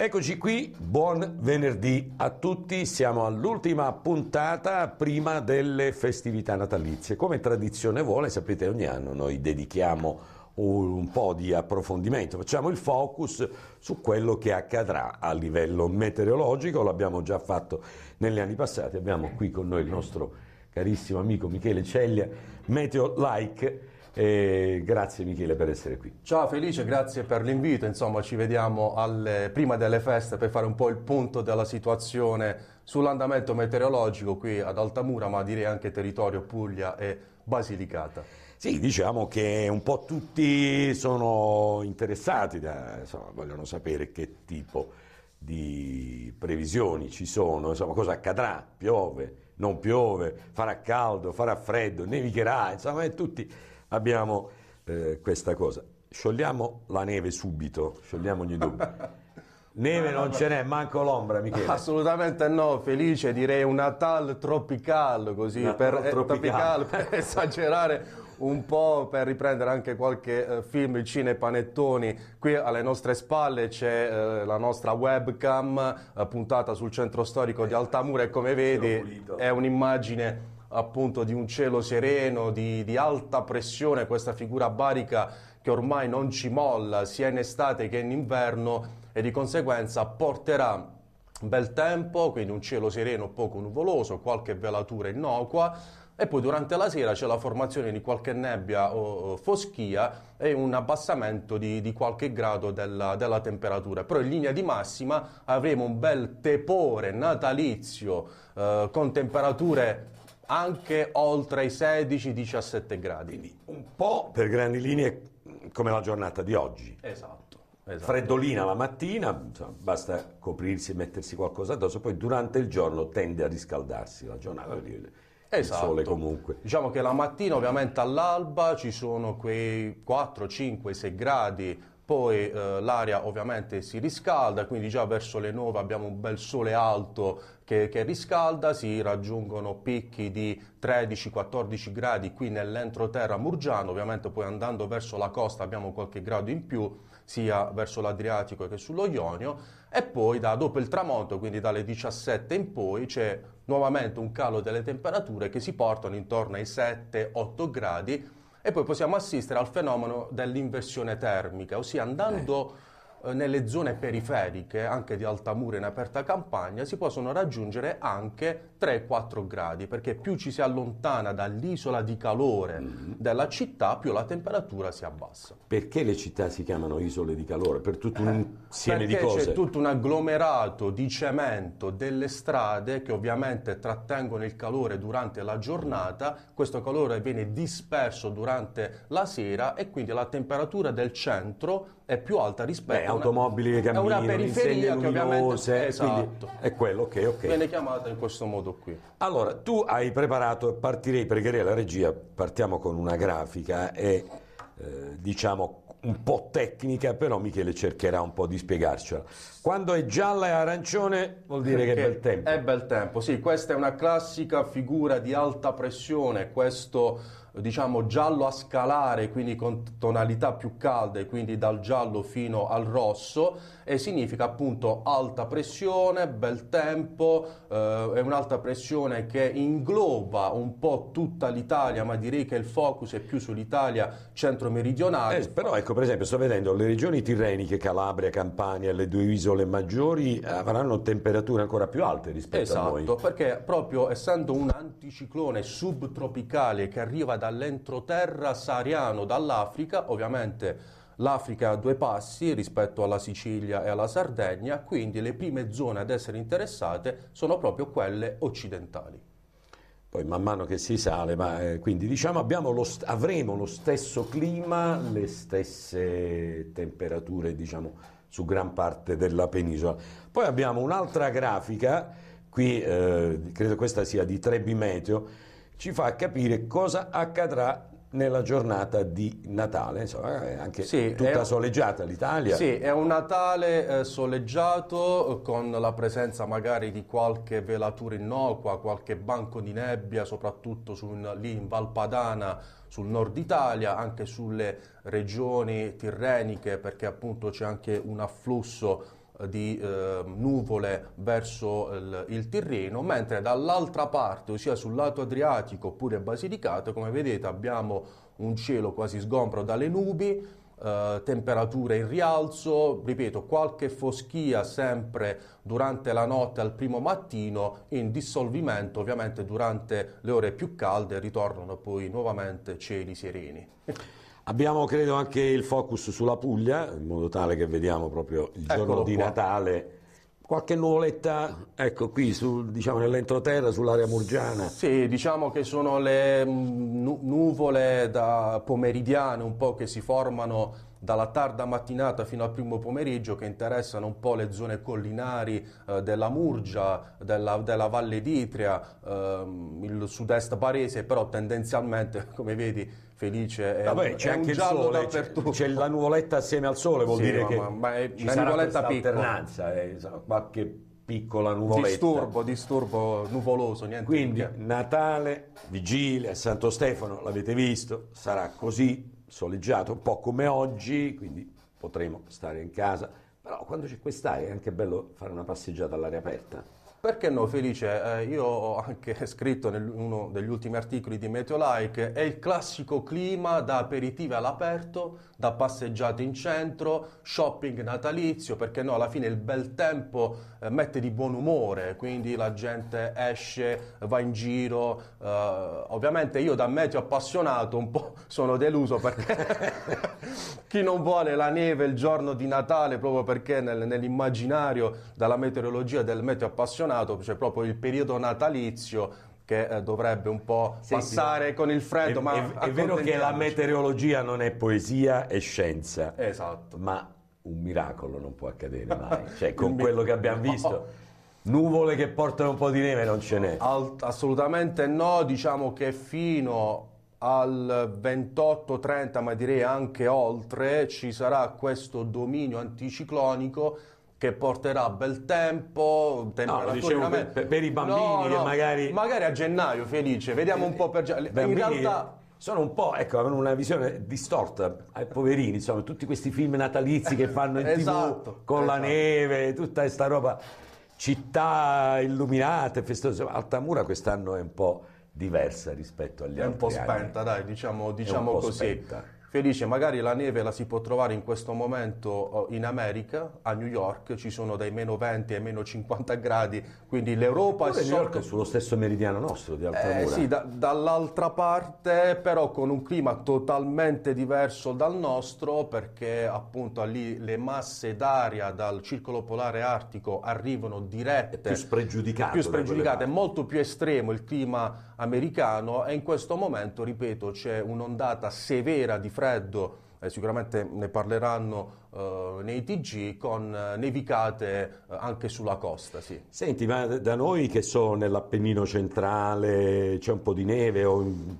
Eccoci qui, buon venerdì a tutti, siamo all'ultima puntata prima delle festività natalizie. Come tradizione vuole, sapete, ogni anno noi dedichiamo un po' di approfondimento, facciamo il focus su quello che accadrà a livello meteorologico, l'abbiamo già fatto negli anni passati, abbiamo qui con noi il nostro carissimo amico Michele Ceglia, Meteo Like e grazie Michele per essere qui. Ciao Felice, grazie per l'invito. Insomma, ci vediamo alle, prima delle feste per fare un po' il punto della situazione sull'andamento meteorologico qui ad Altamura, ma direi anche territorio Puglia e Basilicata. Sì, diciamo che un po' tutti sono interessati, da, insomma, vogliono sapere che tipo di previsioni ci sono, insomma, cosa accadrà, piove, non piove, farà caldo, farà freddo, nevicherà, insomma, tutti abbiamo eh, questa cosa. Sciogliamo la neve subito, sciogliamo ogni dubbio. Neve non ce n'è, manco l'ombra, Michele. Assolutamente no, felice, direi un Natal tropical, così, Natal per, eh, tropical. tropical, per esagerare un po', per riprendere anche qualche eh, film, cine panettoni. Qui alle nostre spalle c'è eh, la nostra webcam eh, puntata sul centro storico di eh, Altamura e come vedi è un'immagine appunto di un cielo sereno, di, di alta pressione, questa figura barica che ormai non ci molla sia in estate che in inverno e di conseguenza porterà bel tempo, quindi un cielo sereno poco nuvoloso, qualche velatura innocua e poi durante la sera c'è la formazione di qualche nebbia o, foschia e un abbassamento di, di qualche grado della, della, temperatura. Però in linea di massima avremo un bel tepore natalizio eh, con temperature anche oltre i 16-17 gradi. Quindi un po' per grandi linee mm, come la giornata di oggi. Esatto. Esatto. Freddolina la mattina, basta coprirsi e mettersi qualcosa addosso, poi durante il giorno tende a riscaldarsi la giornata. Esatto. Il sole esatto. comunque. Diciamo che la mattina ovviamente all'alba ci sono quei 4, 5, 6 gradi poi eh, l'aria ovviamente si riscalda, quindi già verso le 9 abbiamo un bel sole alto che, che riscalda, si raggiungono picchi di 13-14 gradi qui nell'entroterra murgiano, ovviamente poi andando verso la costa abbiamo qualche grado in più sia verso l'Adriatico che sullo Ionio e poi da, dopo il tramonto, quindi dalle 17 in poi c'è nuovamente un calo delle temperature che si portano intorno ai 7-8 gradi e poi possiamo assistere al fenomeno dell'inversione termica, ossia andando... Eh eh, nelle zone periferiche, anche di Altamura in aperta campagna, si possono raggiungere anche 3-4 gradi, perché più ci si allontana dall'isola di calore mm-hmm. della città, più la temperatura si abbassa. Perché le città si chiamano isole di calore? Per tutto un eh, insieme di cose. Perché C'è tutto un agglomerato di cemento delle strade che ovviamente trattengono il calore durante la giornata, questo calore viene disperso durante la sera e quindi la temperatura del centro è più alta rispetto Beh, a automobili che camminano, è una periferia che luminose, esatto. è quello, ok, ok. Viene chiamata in questo modo qui. Allora, tu hai preparato, partirei, pregherei la regia, partiamo con una grafica e eh, diciamo un po' tecnica, però Michele cercherà un po' di spiegarcela. Quando è gialla e arancione vuol dire Perché che è bel tempo. È bel tempo, sì, questa è una classica figura di alta pressione, questo diciamo giallo a scalare, quindi con tonalità più calde, quindi dal giallo fino al rosso e significa appunto alta pressione, bel tempo, eh, è un'alta pressione che ingloba un po' tutta l'Italia, ma direi che il focus è più sull'Italia centro-meridionale. Eh, però ecco, per esempio, sto vedendo le regioni tirreniche, Calabria, Campania, le due isole maggiori avranno temperature ancora più alte rispetto esatto, a noi. Esatto, perché proprio essendo un anticiclone subtropicale che arriva da dall'entroterra sahariano, dall'Africa, ovviamente l'Africa a due passi rispetto alla Sicilia e alla Sardegna, quindi le prime zone ad essere interessate sono proprio quelle occidentali. Poi man mano che si sale, ma, eh, quindi diciamo lo avremo lo stesso clima, le stesse temperature diciamo, su gran parte della penisola. Poi abbiamo un'altra grafica, qui eh, credo questa sia di Trebi Meteo, ci fa capire cosa accadrà nella giornata di Natale, insomma, è eh, anche sì, tutta è, soleggiata l'Italia. Sì, è un Natale eh, soleggiato con la presenza magari di qualche velatura innocua, qualche banco di nebbia, soprattutto in, lì in Valpadana, sul nord Italia, anche sulle regioni tirreniche, perché appunto c'è anche un afflusso di eh, nuvole verso il, il Tirreno, mentre dall'altra parte, ossia sul lato adriatico oppure Basilicata, come vedete abbiamo un cielo quasi sgombro dalle nubi, Uh, temperature in rialzo, ripeto, qualche foschia sempre durante la notte al primo mattino, in dissolvimento ovviamente durante le ore più calde ritornano poi nuovamente cieli sereni. Abbiamo credo anche il focus sulla Puglia, in modo tale che vediamo proprio il giorno Eccolo di qua. Natale qualche nuvoletta, ecco qui, sul, diciamo nell'entroterra, sull'area murgiana. Sì, diciamo che sono le mm, nu nuvole da pomeridiane un po' che si formano dalla tarda mattinata fino al primo pomeriggio che interessano un po' le zone collinari eh, della Murgia, della, della Valle d'Itria, ehm, il sud-est barese, però tendenzialmente, come vedi, Felice è, Vabbè, c'è anche il sole, dappertutto. C'è, la nuvoletta assieme al sole, vuol sì, dire ma, che ma, ma è, ci sarà questa alternanza, eh, qualche piccola nuvoletta. Disturbo, disturbo nuvoloso, niente. di Quindi Natale, Vigilia, Santo Stefano, l'avete visto, sarà così soleggiato, un po' come oggi, quindi potremo stare in casa, però quando c'è quest'aria è anche bello fare una passeggiata all'aria aperta. Perché no, Felice? Eh, io ho anche scritto in uno degli ultimi articoli di Meteolike, è il classico clima da aperitivi all'aperto, da passeggiate in centro, shopping natalizio, perché no, alla fine il bel tempo eh, mette di buon umore, quindi la gente esce, va in giro. Eh, ovviamente io da meteo appassionato un po' sono deluso perché chi non vuole la neve il giorno di Natale proprio perché nel, nell'immaginario dalla meteorologia del meteo appassionato campionato, c'è cioè proprio il periodo natalizio che eh, dovrebbe un po' sì, passare sì. con il freddo. È, ma è, è vero che la meteorologia non è poesia, è scienza. Esatto. Ma un miracolo non può accadere mai. cioè, con quello che abbiamo visto. No. Nuvole che portano un po' di neve non ce n'è. Alt- assolutamente no, diciamo che fino al 28-30, ma direi anche oltre, ci sarà questo dominio anticiclonico che porterà bel tempo, tempo no, dicevo per, per, i bambini no, no, magari... magari... a gennaio, Felice, vediamo un po' per... Eh, bambini... In realtà sono un po', ecco, avevano una visione distorta ai poverini, insomma, tutti questi film natalizi che fanno in esatto, tv con esatto. la neve, tutta questa roba, città illuminate, festose, Altamura quest'anno è un po' diversa rispetto agli è altri diciamo, È un diciamo po' spenta, anni. dai, diciamo, diciamo così. Spenta. Felice, magari la neve la si può trovare in questo momento eh, in America, a New York ci sono dai meno 20 ai meno 50 gradi, quindi l'Europa Pure è sotto... New York è sullo stesso meridiano nostro di alta eh, Sì, da, dall'altra parte però con un clima totalmente diverso dal nostro perché appunto lì le masse d'aria dal circolo polare artico arrivano dirette. È più spregiudicate. Più spregiudicate, è molto più estremo il clima americano e in questo momento, ripeto, c'è un'ondata severa di freddo, eh, sicuramente ne parleranno eh, nei TG, con eh, nevicate eh, anche sulla costa. Sì. Senti, ma da noi che so, nell'Appennino centrale c'è un po' di neve o in...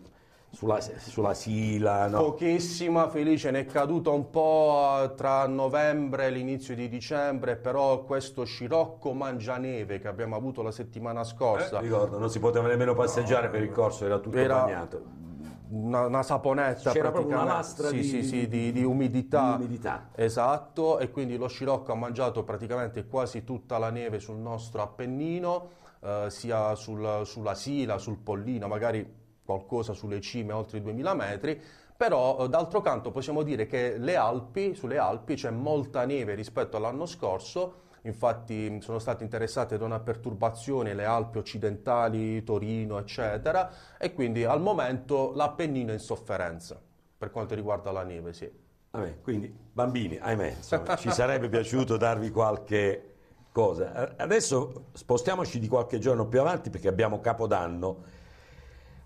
sulla, sulla, Sila? No? Pochissima, Felice, ne è caduta un po' tra novembre e l'inizio di dicembre, però questo scirocco mangianeve che abbiamo avuto la settimana scorsa... Eh, ricordo, non si poteva nemmeno passeggiare no, per il corso, era tutto era... bagnato una, una saponetta C'era proprio una lastra sì, di, sì, sì, di, di, umidità. di, umidità. Esatto, e quindi lo scirocco ha mangiato praticamente quasi tutta la neve sul nostro Appennino, eh, sia sul, sulla Sila, sul Pollino, magari qualcosa sulle cime oltre i 2000 metri, però eh, d'altro canto possiamo dire che le Alpi, sulle Alpi c'è molta neve rispetto all'anno scorso, infatti mm, sono state interessate da una perturbazione le Alpi occidentali, Torino, eccetera, e quindi al momento l'Appennino è in sofferenza per quanto riguarda la neve, sì. Vabbè, quindi bambini, ahimè, insomma, ci sarebbe piaciuto darvi qualche cosa. Adesso spostiamoci di qualche giorno più avanti perché abbiamo Capodanno.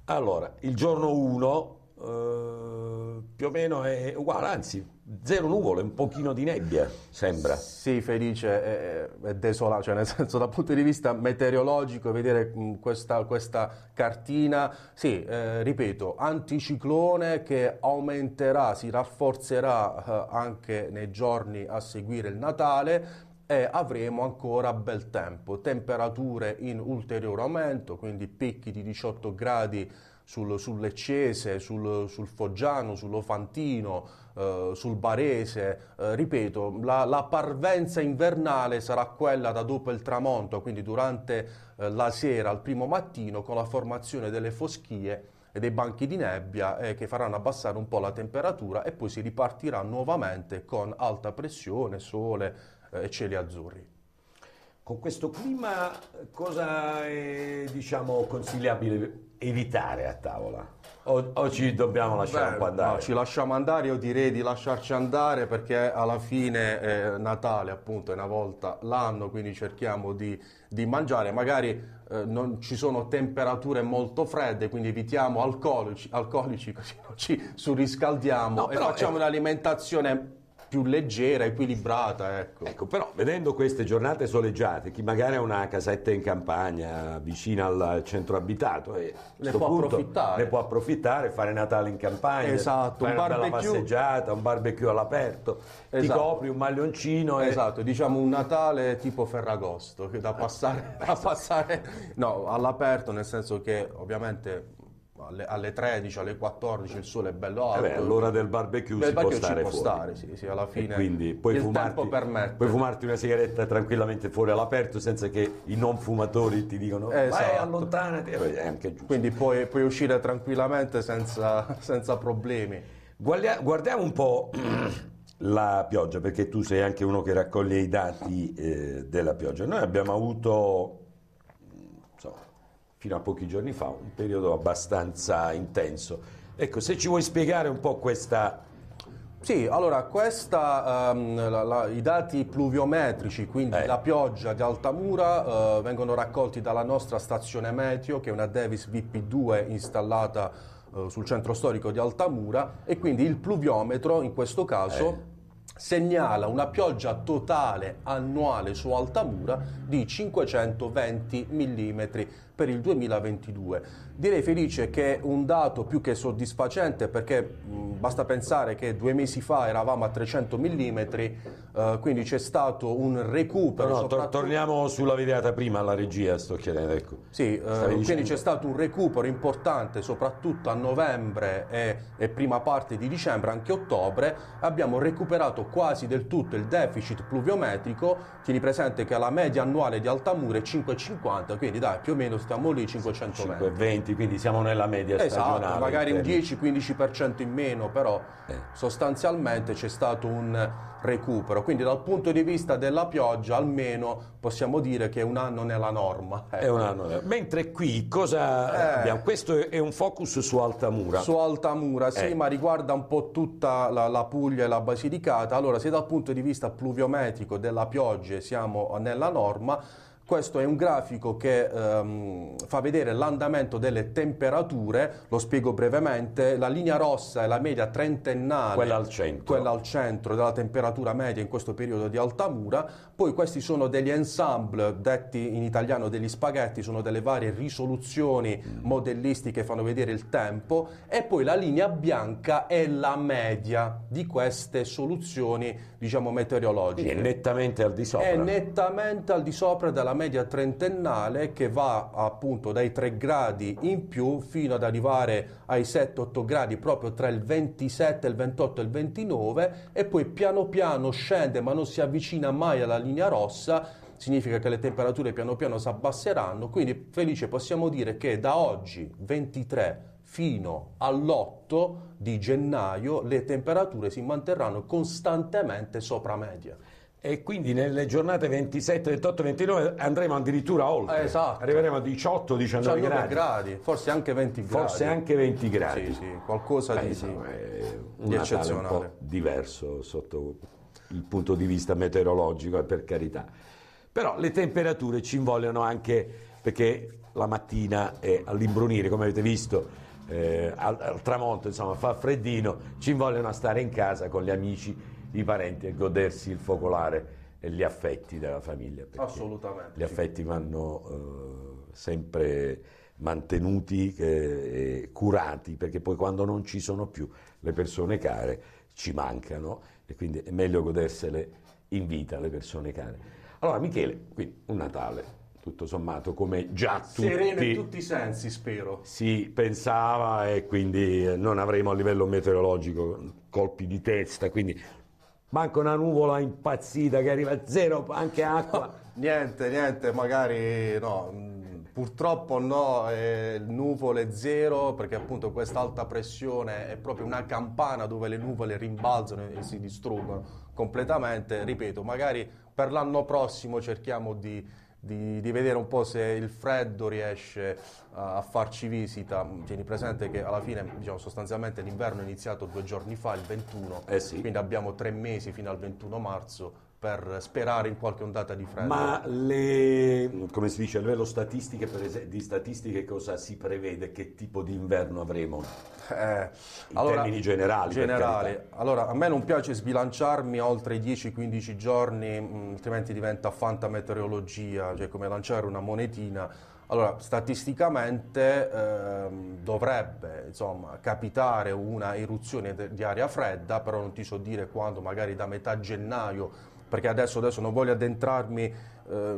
Allora, il giorno 1 eh, più o meno è uguale, anzi zero nuvole, un pochino di nebbia, sembra. Sì, Felice, è, è desolato, cioè nel senso dal punto di vista meteorologico vedere questa, questa cartina, sì, eh, ripeto, anticiclone che aumenterà, si rafforzerà eh, anche nei giorni a seguire il Natale, e avremo ancora bel tempo, temperature in ulteriore aumento, quindi picchi di 18 gradi sul, sull'Eccese, sul, sul, Foggiano, sull'Ofantino, eh, sul Barese. Eh, ripeto, la, la, parvenza invernale sarà quella da dopo il tramonto, quindi durante eh, la sera al primo mattino con la formazione delle foschie e dei banchi di nebbia eh, che faranno abbassare un po' la temperatura e poi si ripartirà nuovamente con alta pressione, sole eh, e cieli azzurri. Con questo clima eh, cosa è diciamo, consigliabile evitare a tavola? O, o ci dobbiamo lasciare Beh, un po' andare? No, ci lasciamo andare, io direi di lasciarci andare perché alla fine eh, Natale appunto è una volta l'anno, quindi cerchiamo di, di mangiare, magari eh, non ci sono temperature molto fredde, quindi evitiamo alcolici, alcolici così non ci surriscaldiamo no, e facciamo è... un'alimentazione più leggera, equilibrata. Ecco. ecco, però vedendo queste giornate soleggiate, chi magari ha una casetta in campagna vicino al centro abitato, eh, e ne, può punto, approfittare. ne può approfittare, fare Natale in campagna, esatto, un una passeggiata, un barbecue all'aperto, esatto. ti copri un maglioncino. E... Esatto, diciamo un Natale tipo Ferragosto, che da passare, da passare no, all'aperto, nel senso che ovviamente alle, alle, 13, alle 14 il sole è bello alto. Eh beh, all'ora del barbecue del si barbecue può stare, ci può stare sì, sì, alla fine e quindi puoi fumarti, Puoi fumarti una sigaretta tranquillamente fuori all'aperto senza che i non fumatori ti dicano esatto. vai allontanati, eh, è anche giusto. Quindi puoi, puoi uscire tranquillamente senza, senza problemi. Guardia, guardiamo un po' la pioggia, perché tu sei anche uno che raccoglie i dati eh, della pioggia. Noi abbiamo avuto fino a pochi giorni fa, un periodo abbastanza intenso. Ecco, se ci vuoi spiegare un po' questa... Sì, allora questa, um, la, la, i dati pluviometrici, quindi eh. la pioggia di Altamura, uh, vengono raccolti dalla nostra stazione meteo, che è una Davis VP2 installata uh, sul centro storico di Altamura, e quindi il pluviometro in questo caso eh. segnala una pioggia totale annuale su Altamura di 520 mm per il 2022. Direi felice che è un dato più che soddisfacente perché mh, basta pensare che due mesi fa eravamo a 300 mm, eh, quindi c'è stato un recupero. No, no, soprattutto... torniamo sulla videata prima, alla regia sto chiedendo. Ecco. Sì, eh, quindi c'è stato un recupero importante soprattutto a novembre e, e prima parte di dicembre, anche ottobre, abbiamo recuperato quasi del tutto il deficit pluviometrico, tieni presente che la media annuale di Altamura è 5,50, quindi dai, più o meno sta portiamo lì 520. 520, quindi siamo nella media esatto, stagionale. magari un 10-15% in meno, però eh. sostanzialmente c'è stato un recupero. Quindi dal punto di vista della pioggia almeno possiamo dire che un anno nella norma. Ecco. È un anno Mentre qui cosa eh. abbiamo? Questo è un focus su Altamura. Su Altamura, sì, eh. ma riguarda un po' tutta la, la Puglia e la Basilicata. Allora, se dal punto di vista pluviometrico della pioggia siamo nella norma, questo è un grafico che ehm, fa vedere l'andamento delle temperature, lo spiego brevemente, la linea rossa è la media trentennale, quella al centro, quella al centro della temperatura media in questo periodo di Altamura, poi questi sono degli ensemble, detti in italiano degli spaghetti, sono delle varie risoluzioni mm. modellistiche che fanno vedere il tempo e poi la linea bianca è la media di queste soluzioni diciamo meteorologiche. Quindi è nettamente al di sopra. È nettamente al di sopra della media media trentennale che va appunto dai 3 gradi in più fino ad arrivare ai 7-8 gradi proprio tra il 27, il 28 e il 29 e poi piano piano scende ma non si avvicina mai alla linea rossa significa che le temperature piano piano si abbasseranno, quindi felice possiamo dire che da oggi 23 fino all'8 di gennaio le temperature si manterranno costantemente sopra media. E quindi nelle giornate 27, 28, 29 andremo addirittura oltre. esatto. Arriveremo a 18, 19, 19 gradi. gradi. Forse anche 20 gradi. Forse anche 20 gradi. Sì, eh, sì, qualcosa Beh, di, insomma, di eccezionale. Un po' diverso sotto il punto di vista meteorologico eh, per carità. Però le temperature ci invogliano anche perché la mattina è all'imbrunire, come avete visto, eh, al, al, tramonto, insomma, fa freddino, ci vogliono stare in casa con gli amici i parenti e godersi il focolare e gli affetti della famiglia. Assolutamente. Gli affetti vanno eh, sempre mantenuti eh, e curati, perché poi quando non ci sono più le persone care ci mancano e quindi è meglio godersele in vita le persone care. Allora Michele, quindi un Natale tutto sommato come già tutti... Sereno in tutti i sensi, spero. Si pensava e quindi non avremo a livello meteorologico colpi di testa, quindi manca una nuvola impazzita che arriva a zero, anche acqua. No, niente, niente, magari no. Purtroppo no, eh, nuvole zero perché appunto questa alta pressione è proprio una campana dove le nuvole rimbalzano e si distruggono completamente. Ripeto, magari per l'anno prossimo cerchiamo di di, di, vedere un po' se il freddo riesce a, a farci visita. Tieni presente che alla fine, diciamo, sostanzialmente l'inverno è iniziato due giorni fa, il 21, eh sì. quindi abbiamo tre mesi fino al 21 marzo per sperare in qualche ondata di freddo. Ma le, come si dice a livello statistiche, di statistiche cosa si prevede, che tipo di inverno avremo? Eh, in allora, termini generali. generali. Allora, a me non piace sbilanciarmi oltre i 10-15 giorni, mm, altrimenti diventa fantameteorologia, cioè come lanciare una monetina. Allora, statisticamente eh, dovrebbe insomma, capitare una eruzione di aria fredda, però non ti so dire quando, magari da metà gennaio perché adesso, adesso non voglio addentrarmi eh,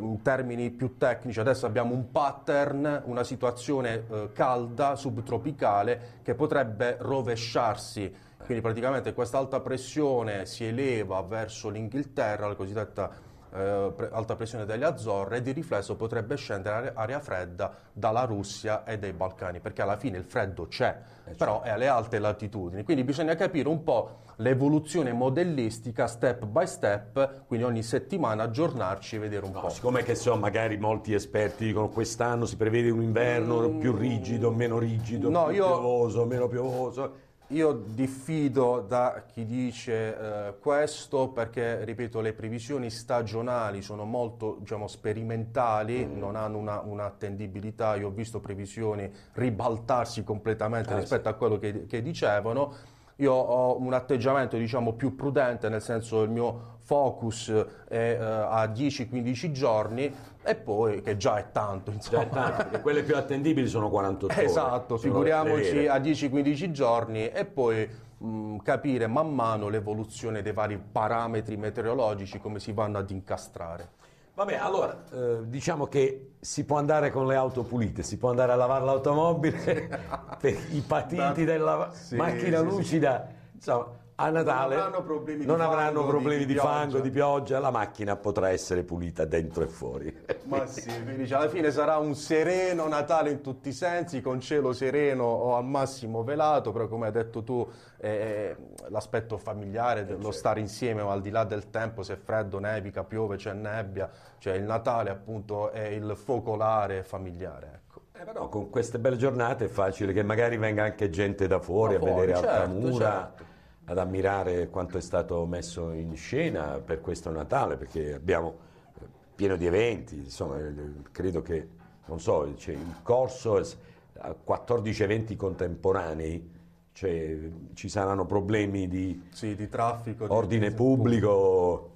in termini più tecnici, adesso abbiamo un pattern, una situazione eh, calda, subtropicale, che potrebbe rovesciarsi. Quindi praticamente questa alta pressione si eleva verso l'Inghilterra, la cosiddetta eh, pre- alta pressione delle Azzorre e di riflesso potrebbe scendere aria fredda dalla Russia e dai Balcani, perché alla fine il freddo c'è, eh, certo. però c'è. è alle alte latitudini. Quindi bisogna capire un po' l'evoluzione modellistica step by step, quindi ogni settimana aggiornarci e vedere un no, po'. Siccome che so, magari molti esperti dicono quest'anno si prevede un inverno mm. più rigido, meno rigido, no, più io... piovoso, meno piovoso io diffido da chi dice eh, questo perché, ripeto, le previsioni stagionali sono molto diciamo, sperimentali, mm. non hanno una, un'attendibilità. Io ho visto previsioni ribaltarsi completamente eh, rispetto sì. a quello che, che dicevano io ho un atteggiamento diciamo, più prudente, nel senso il mio focus è eh, a 10-15 giorni e poi, che già è tanto, insomma. Già è tanto, perché quelle più attendibili sono 48 esatto, ore. Esatto, figuriamoci a 10-15 giorni e poi capire man mano l'evoluzione dei vari parametri meteorologici, come si vanno ad incastrare. Vabbè, allora, eh, diciamo che si può andare con le auto pulite, si può andare a lavare l'automobile, per i patiti della sì, macchina sì, lucida, sì. insomma a Natale non avranno problemi, non di, avranno fango, problemi di, di, fango, di pioggia, la macchina potrà essere pulita dentro e fuori. Ma sì, quindi alla fine sarà un sereno Natale in tutti i sensi, con cielo sereno o al massimo velato, però come hai detto tu eh, eh l'aspetto familiare, dello certo. stare insieme al di là del tempo, se è freddo, nevica, piove, c'è nebbia, cioè il Natale appunto è il focolare familiare. Ecco. Eh però con queste belle giornate è facile che magari venga anche gente da fuori, da fuori a vedere certo, Altamura. Certo ad ammirare quanto è stato messo in scena per questo Natale, perché abbiamo eh, pieno di eventi, insomma, eh, credo che, non so, c'è il corso eh, a 14 eventi contemporanei, cioè, ci saranno problemi di, sì, di traffico, ordine di pubblico, pubblico.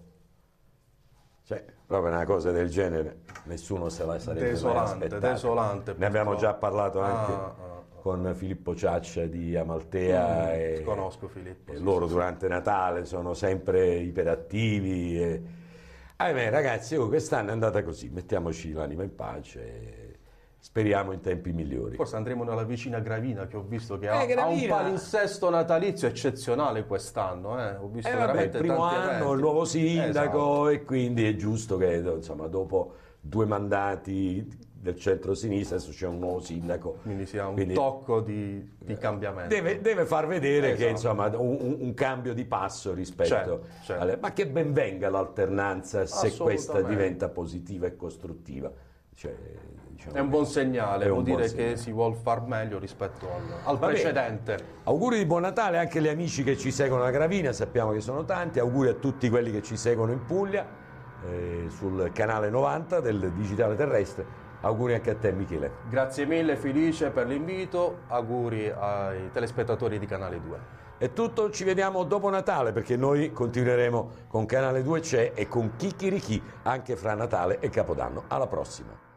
Cioè, proprio una cosa del genere, nessuno se la sarebbe desolante, mai aspettata. Desolante, ne abbiamo già parlato anche. Ah, ah con Filippo Ciaccia di Amaltea. Mm, e, conosco Filippo. E sì, loro sì. durante Natale sono sempre iperattivi. E... Ahimè ragazzi, oh, quest'anno è andata così, mettiamoci l'anima in pace. E... Speriamo in tempi migliori. Forse andremo nella vicina Gravina che ho visto che eh, ha, ha, un palinsesto natalizio eccezionale quest'anno. Eh. Ho visto eh, vabbè, il primo anno, eventi. il nuovo sindaco esatto. e quindi è giusto che insomma, dopo due mandati del centro-sinistra, adesso c'è un nuovo sindaco. Quindi sia un Quindi, tocco di, di cambiamento. Deve, deve, far vedere esatto. che insomma un, un, cambio di passo rispetto certo, certo. Alle, Ma che ben venga l'alternanza se questa diventa positiva e costruttiva. Cioè, diciamo è un buon segnale, vuol buon dire segnale. che si vuole far meglio rispetto al, al precedente. Bene. Auguri di buon Natale anche agli amici che ci seguono a Gravina, sappiamo che sono tanti, auguri a tutti quelli che ci seguono in Puglia eh, sul canale 90 del Digitale Terrestre Auguri anche a te Michele. Grazie mille Felice per l'invito, auguri ai telespettatori di Canale 2. È tutto, ci vediamo dopo Natale perché noi continueremo con Canale 2 c'è e con Chicchirichi anche fra Natale e Capodanno. Alla prossima.